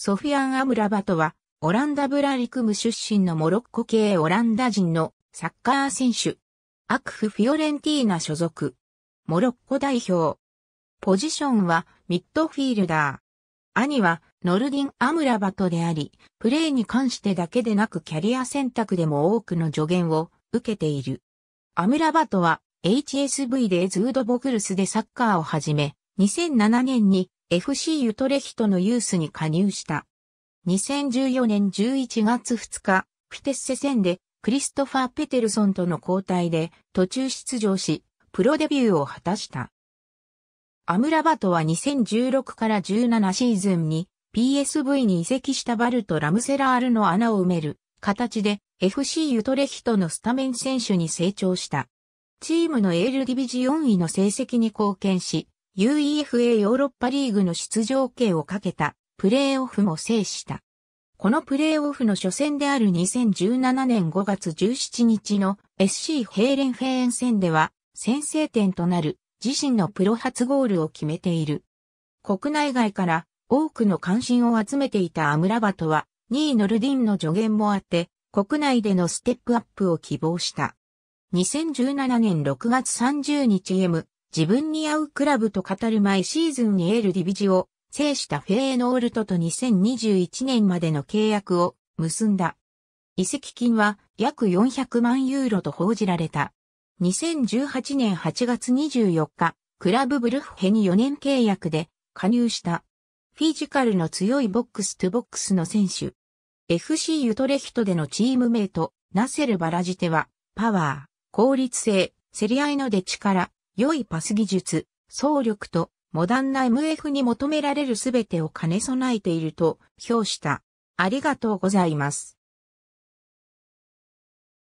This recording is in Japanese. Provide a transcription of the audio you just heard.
ソフィアン・アムラバトは、オランダブラリクム出身のモロッコ系オランダ人のサッカー選手。アクフ・フィオレンティーナ所属。モロッコ代表。ポジションはミッドフィールダー。兄はノルディン・アムラバトであり、プレーに関してだけでなくキャリア選択でも多くの助言を受けている。アムラバトは HSV でズードボクルスでサッカーを始め、2007年に FC ユトレヒトのユースに加入した。2014年11月2日、フィテッセ戦でクリストファー・ペテルソンとの交代で途中出場し、プロデビューを果たした。アムラバトは2016から17シーズンに PSV に移籍したバルト・ラムセラールの穴を埋める形で FC ユトレヒトのスタメン選手に成長した。チームのエールディビジ4位の成績に貢献し、UEFA ヨーロッパリーグの出場権をかけたプレーオフも制した。このプレーオフの初戦である2017年5月17日の SC ヘイレンフェーン戦では先制点となる自身のプロ初ゴールを決めている。国内外から多くの関心を集めていたアムラバトは2位ノルディンの助言もあって国内でのステップアップを希望した。2017年6月30日 M 自分に合うクラブと語る前シーズンにエルディビジを制したフェーノールトと2021年までの契約を結んだ。移籍金は約400万ユーロと報じられた。2018年8月24日、クラブブルフヘに4年契約で加入した。フィジカルの強いボックスとボックスの選手。FC ユトレヒトでのチームメイト、ナセル・バラジテは、パワー、効率性、競り合いの出力、良いパス技術、総力とモダンな MF に求められるすべてを兼ね備えていると評した。ありがとうございます。